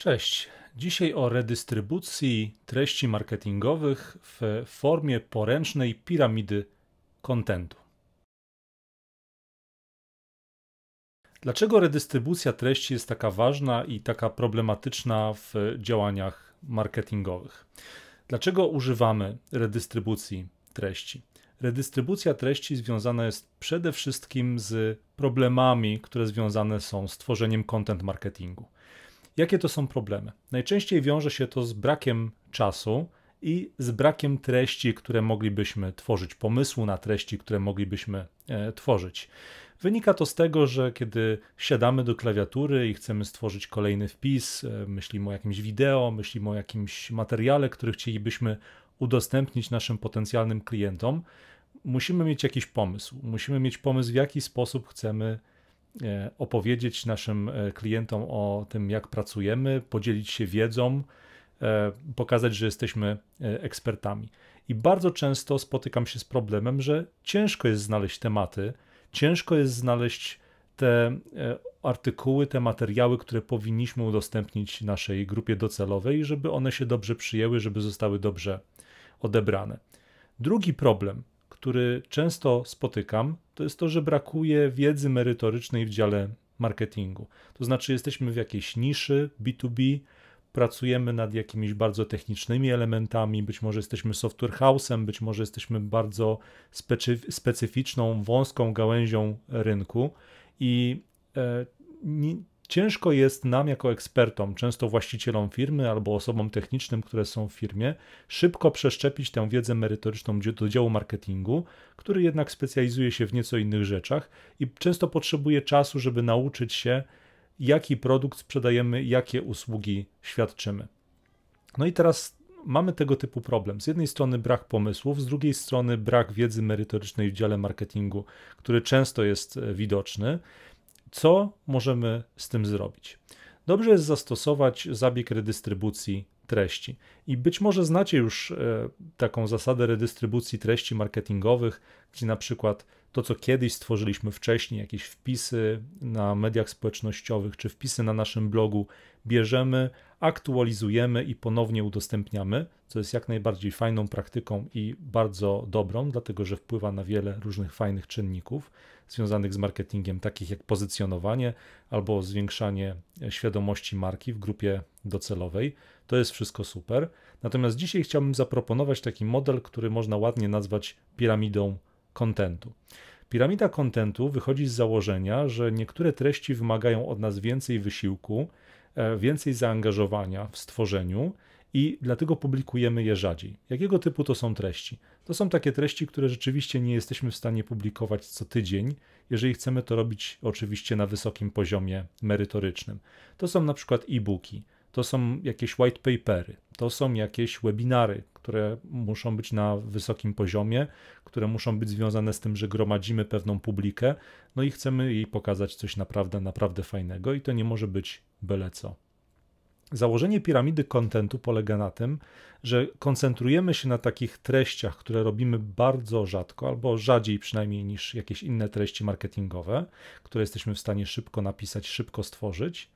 Cześć. Dzisiaj o redystrybucji treści marketingowych w formie poręcznej piramidy kontentu. Dlaczego redystrybucja treści jest taka ważna i taka problematyczna w działaniach marketingowych? Dlaczego używamy redystrybucji treści? Redystrybucja treści związana jest przede wszystkim z problemami, które związane są z tworzeniem content marketingu. Jakie to są problemy? Najczęściej wiąże się to z brakiem czasu i z brakiem treści, które moglibyśmy tworzyć, pomysłu na treści, które moglibyśmy e, tworzyć. Wynika to z tego, że kiedy siadamy do klawiatury i chcemy stworzyć kolejny wpis, e, myślimy o jakimś wideo, myślimy o jakimś materiale, który chcielibyśmy udostępnić naszym potencjalnym klientom, musimy mieć jakiś pomysł. Musimy mieć pomysł, w jaki sposób chcemy E, opowiedzieć naszym e, klientom o tym, jak pracujemy, podzielić się wiedzą, e, pokazać, że jesteśmy ekspertami. I bardzo często spotykam się z problemem, że ciężko jest znaleźć tematy, ciężko jest znaleźć te artykuły, te materiały, które powinniśmy udostępnić naszej grupie docelowej, żeby one się dobrze przyjęły, żeby zostały dobrze odebrane. Drugi problem, który często spotykam, to jest to, że brakuje wiedzy merytorycznej w dziale marketingu. To znaczy, jesteśmy w jakiejś niszy B2B, pracujemy nad jakimiś bardzo technicznymi elementami, być może jesteśmy software house'em, być może jesteśmy bardzo specyficzną, wąską gałęzią rynku i e, nie, Ciężko jest nam jako ekspertom, często właścicielom firmy albo osobom technicznym, które są w firmie, szybko przeszczepić tę wiedzę merytoryczną do działu marketingu, który jednak specjalizuje się w nieco innych rzeczach i często potrzebuje czasu, żeby nauczyć się, jaki produkt sprzedajemy, jakie usługi świadczymy. No i teraz mamy tego typu problem. Z jednej strony brak pomysłów, z drugiej strony brak wiedzy merytorycznej w dziale marketingu, który często jest e, widoczny. Co możemy z tym zrobić? Dobrze jest zastosować zabieg redystrybucji treści. I być może znacie już e, taką zasadę redystrybucji treści marketingowych, gdzie na przykład to, co kiedyś stworzyliśmy wcześniej, jakieś wpisy na mediach społecznościowych czy wpisy na naszym blogu, bierzemy, aktualizujemy i ponownie udostępniamy, co jest jak najbardziej fajną praktyką i bardzo dobrą, dlatego że wpływa na wiele różnych fajnych czynników związanych z marketingiem, takich jak pozycjonowanie albo zwiększanie świadomości marki w grupie docelowej. To jest wszystko super. Natomiast dzisiaj chciałbym zaproponować taki model, który można ładnie nazwać piramidą kontentu. Piramida kontentu wychodzi z założenia, że niektóre treści wymagają od nas więcej wysiłku, e, więcej zaangażowania w stworzeniu i dlatego publikujemy je rzadziej. Jakiego typu to są treści? To są takie treści, które rzeczywiście nie jesteśmy w stanie publikować co tydzień, jeżeli chcemy to robić oczywiście na wysokim poziomie merytorycznym. To są na przykład e-booki, to są jakieś white papery, to są jakieś webinary, które muszą być na wysokim poziomie, które muszą być związane z tym, że gromadzimy pewną publikę, no i chcemy jej pokazać coś naprawdę, naprawdę fajnego i to nie może być byle co. Założenie piramidy kontentu polega na tym, że koncentrujemy się na takich treściach, które robimy bardzo rzadko, albo rzadziej przynajmniej niż jakieś inne treści marketingowe, które jesteśmy w stanie szybko napisać, szybko stworzyć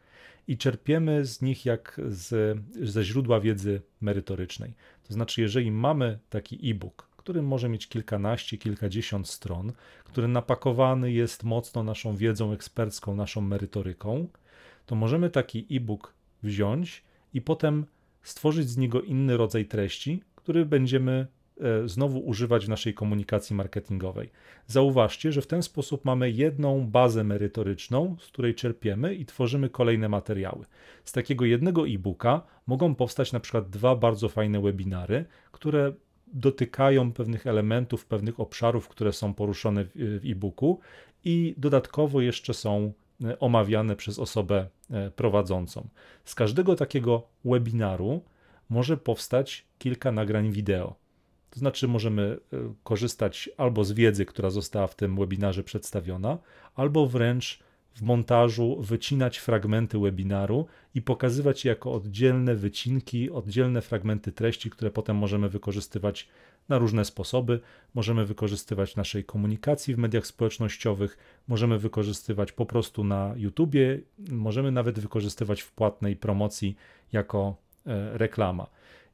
i czerpiemy z nich jak z, ze źródła wiedzy merytorycznej. To znaczy, jeżeli mamy taki e-book, który może mieć kilkanaście, kilkadziesiąt stron, który napakowany jest mocno naszą wiedzą ekspercką, naszą merytoryką, to możemy taki e-book wziąć i potem stworzyć z niego inny rodzaj treści, który będziemy e, znowu używać w naszej komunikacji marketingowej. Zauważcie, że w ten sposób mamy jedną bazę merytoryczną, z której czerpiemy i tworzymy kolejne materiały. Z takiego jednego e-booka mogą powstać na przykład dwa bardzo fajne webinary, które dotykają pewnych elementów, pewnych obszarów, które są poruszone w e-booku i dodatkowo jeszcze są E, omawiane przez osobę e, prowadzącą. Z każdego takiego webinaru może powstać kilka nagrań wideo. To znaczy, możemy e, korzystać albo z wiedzy, która została w tym webinarze przedstawiona, albo wręcz w montażu wycinać fragmenty webinaru i pokazywać je jako oddzielne wycinki, oddzielne fragmenty treści, które potem możemy wykorzystywać na różne sposoby. Możemy wykorzystywać naszej komunikacji w mediach społecznościowych, możemy wykorzystywać po prostu na YouTubie, możemy nawet wykorzystywać w płatnej promocji jako e, reklama.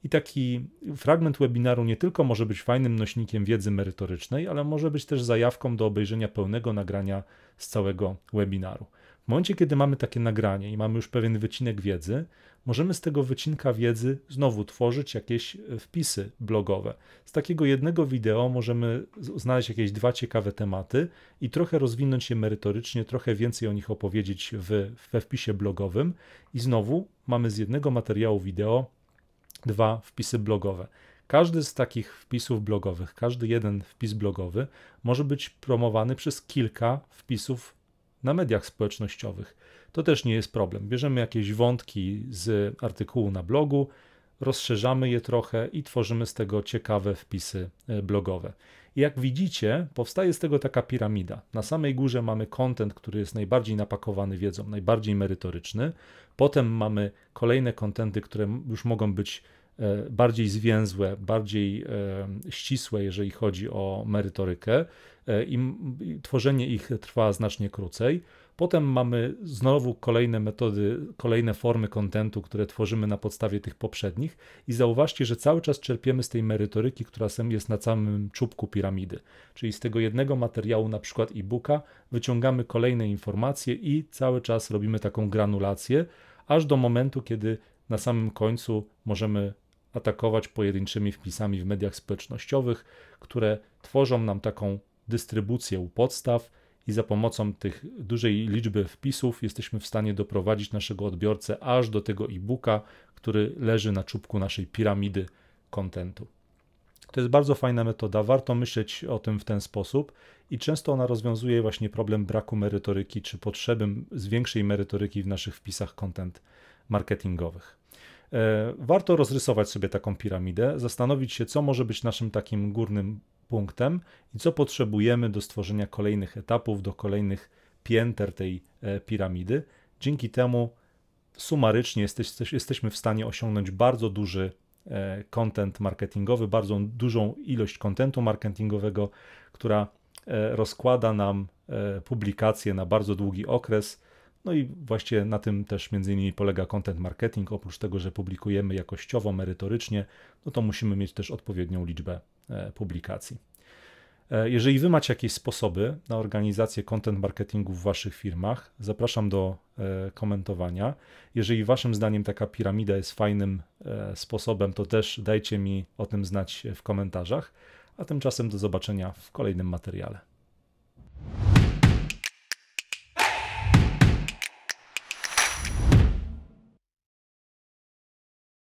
I taki fragment webinaru nie tylko może być fajnym nośnikiem wiedzy merytorycznej, ale może być też zajawką do obejrzenia pełnego nagrania z całego webinaru. W momencie, kiedy mamy takie nagranie i mamy już pewien wycinek wiedzy, możemy z tego wycinka wiedzy znowu tworzyć jakieś e, wpisy blogowe. Z takiego jednego wideo możemy znaleźć jakieś dwa ciekawe tematy i trochę rozwinąć je merytorycznie, trochę więcej o nich opowiedzieć w, we wpisie blogowym. I znowu mamy z jednego materiału wideo Dwa, wpisy blogowe. Każdy z takich wpisów blogowych, każdy jeden wpis blogowy może być promowany przez kilka wpisów na mediach społecznościowych. To też nie jest problem. Bierzemy jakieś wątki z artykułu na blogu, rozszerzamy je trochę i tworzymy z tego ciekawe wpisy e, blogowe. jak widzicie, powstaje z tego taka piramida. Na samej górze mamy kontent, który jest najbardziej napakowany wiedzą, najbardziej merytoryczny. Potem mamy kolejne kontenty, które już mogą być E, bardziej zwięzłe, bardziej e, ścisłe, jeżeli chodzi o merytorykę, e, i tworzenie ich trwa znacznie krócej. Potem mamy znowu kolejne metody, kolejne formy kontentu, które tworzymy na podstawie tych poprzednich i zauważcie, że cały czas czerpiemy z tej merytoryki, która jest na samym czubku piramidy. Czyli z tego jednego materiału, na przykład e-booka, wyciągamy kolejne informacje i cały czas robimy taką granulację, aż do momentu, kiedy na samym końcu możemy atakować pojedynczymi wpisami w mediach społecznościowych, które tworzą nam taką dystrybucję u podstaw i za pomocą tych dużej liczby wpisów jesteśmy w stanie doprowadzić naszego odbiorcę aż do tego e-booka, który leży na czubku naszej piramidy kontentu. To jest bardzo fajna metoda, warto myśleć o tym w ten sposób i często ona rozwiązuje właśnie problem braku merytoryki czy potrzeby z większej merytoryki w naszych wpisach kontent marketingowych. E, warto rozrysować sobie taką piramidę, zastanowić się, co może być naszym takim górnym punktem i co potrzebujemy do stworzenia kolejnych etapów, do kolejnych pięter tej e, piramidy. Dzięki temu sumarycznie jesteś, jesteśmy w stanie osiągnąć bardzo duży e, content marketingowy, bardzo dużą ilość kontentu marketingowego, która rozkłada nam publikacje na bardzo długi okres, no i właśnie na tym też między innymi polega content marketing. Oprócz tego, że publikujemy jakościowo, merytorycznie, no to musimy mieć też odpowiednią liczbę e, publikacji. E, jeżeli Wy macie jakieś sposoby na organizację content marketingu w Waszych firmach, zapraszam do e, komentowania. Jeżeli Waszym zdaniem taka piramida jest fajnym sposobem, to też dajcie mi o tym znać w komentarzach. A tymczasem do zobaczenia w kolejnym materiale.